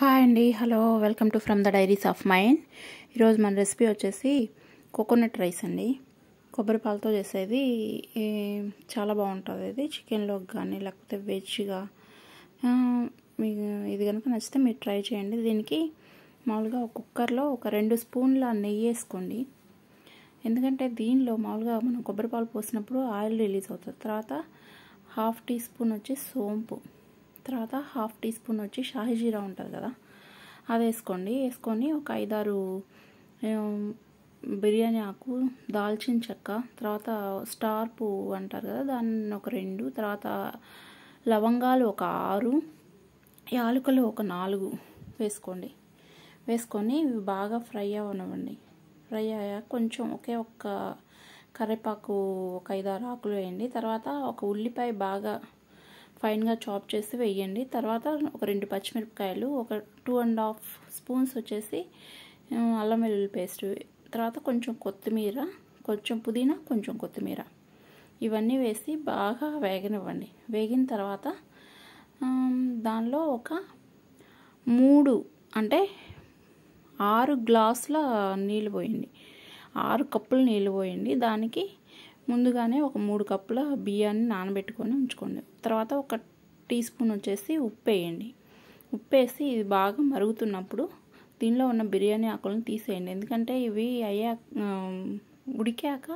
hi అండి hello welcome to from the diaries of mind ఈరోజు మన రెసిపీ వచ్చేసి కోకోనట్ రైస్ అండి కొబ్బరి పాలతో చేసేది చాలా బాగుంటుంది ఇది చికెన్లో కానీ లేకపోతే వెజ్గా ఇది కనుక నచ్చితే మీరు ట్రై చేయండి దీనికి మామూలుగా ఒక కుక్కర్లో ఒక రెండు స్పూన్ల నెయ్యి వేసుకోండి ఎందుకంటే దీనిలో మామూలుగా మనం కొబ్బరి పాలు పోసినప్పుడు ఆయిల్ రిలీజ్ అవుతుంది తర్వాత హాఫ్ టీ స్పూన్ వచ్చి సోంపు తర్వాత హాఫ్ టీ స్పూన్ వచ్చి షాహి జీరా ఉంటుంది కదా అది వేసుకోండి వేసుకొని ఒక ఐదారు బిర్యానీ ఆకు దాల్చిన చెక్క తర్వాత స్టార్ పువ్వు అంటారు కదా దాన్ని ఒక రెండు తర్వాత లవంగాలు ఒక ఆరు యాలకులు ఒక నాలుగు వేసుకోండి వేసుకొని బాగా ఫ్రై అవనివ్వండి ఫ్రై అయ్యాక కొంచెం ఒకే ఒక్క కరివేపాకు ఒక ఐదారు ఆకులు వేయండి తర్వాత ఒక ఉల్లిపాయ బాగా ఫైన్గా చాప్ చేసి వేయండి తర్వాత ఒక రెండు పచ్చిమిరపకాయలు ఒక టూ అండ్ హాఫ్ స్పూన్స్ వచ్చేసి అల్లం వెల్లుల్లి పేస్ట్ తర్వాత కొంచెం కొత్తిమీర కొంచెం పుదీనా కొంచెం కొత్తిమీర ఇవన్నీ వేసి బాగా వేగనివ్వండి వేగిన తర్వాత దానిలో ఒక మూడు అంటే ఆరు గ్లాసుల నీళ్ళు పోయండి ఆరు కప్పులు నీళ్ళు పోయండి దానికి ముందుగానే ఒక మూడు కప్పుల బియ్యాన్ని నానబెట్టుకొని ఉంచుకోండి తర్వాత ఒక టీ స్పూన్ వచ్చేసి ఉప్పు వేయండి ఉప్పు వేసి ఇది బాగా మరుగుతున్నప్పుడు దీనిలో ఉన్న బిర్యానీ ఆకులను తీసేయండి ఎందుకంటే ఇవి అయ్యా ఉడికాక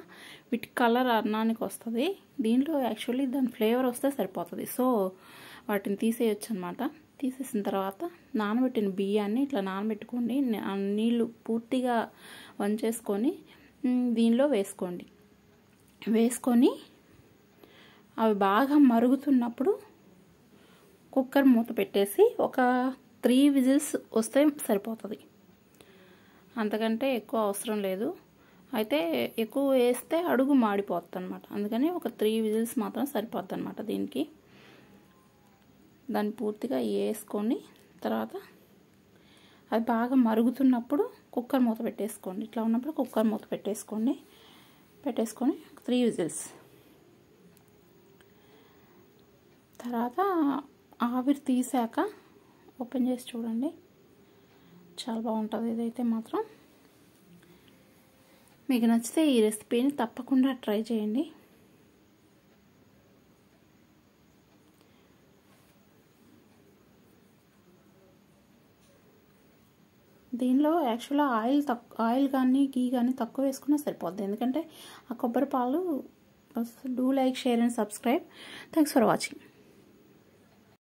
వీటి కలర్ అన్నానికి వస్తుంది దీంట్లో యాక్చువల్లీ దాని ఫ్లేవర్ వస్తే సరిపోతుంది సో వాటిని తీసేయచ్చు అనమాట తీసేసిన తర్వాత నానబెట్టిన బియ్యాన్ని ఇట్లా నానబెట్టుకోండి నీళ్ళు పూర్తిగా వంచేసుకొని దీనిలో వేసుకోండి వేసుకొని అవి బాగా మరుగుతున్నప్పుడు కుక్కర్ మూత పెట్టేసి ఒక త్రీ విజిల్స్ వస్తే సరిపోతుంది అంతకంటే ఎక్కువ అవసరం లేదు అయితే ఎక్కువ వేస్తే అడుగు మాడిపోతుంది అనమాట అందుకని ఒక త్రీ విజిల్స్ మాత్రం సరిపోద్ది అనమాట దీనికి దాన్ని పూర్తిగా వేసుకొని తర్వాత అది బాగా మరుగుతున్నప్పుడు కుక్కర్ మూత పెట్టేసుకోండి ఇట్లా ఉన్నప్పుడు కుక్కర్ మూత పెట్టేసుకోండి పెట్టేసుకొని త్రీ విజిల్స్ తర్వాత ఆవిరి తీసాక ఓపెన్ చేసి చూడండి చాలా బాగుంటుంది ఇదైతే మాత్రం మీకు నచ్చితే ఈ రెసిపీని తప్పకుండా ట్రై చేయండి దీనిలో యాక్చువల్గా ఆయిల్ తక్కు ఆయిల్ కానీ గీ కానీ తక్కువ వేసుకున్నా సరిపోద్ది ఎందుకంటే ఆ కొబ్బరి పాలు do like share and subscribe thanks for watching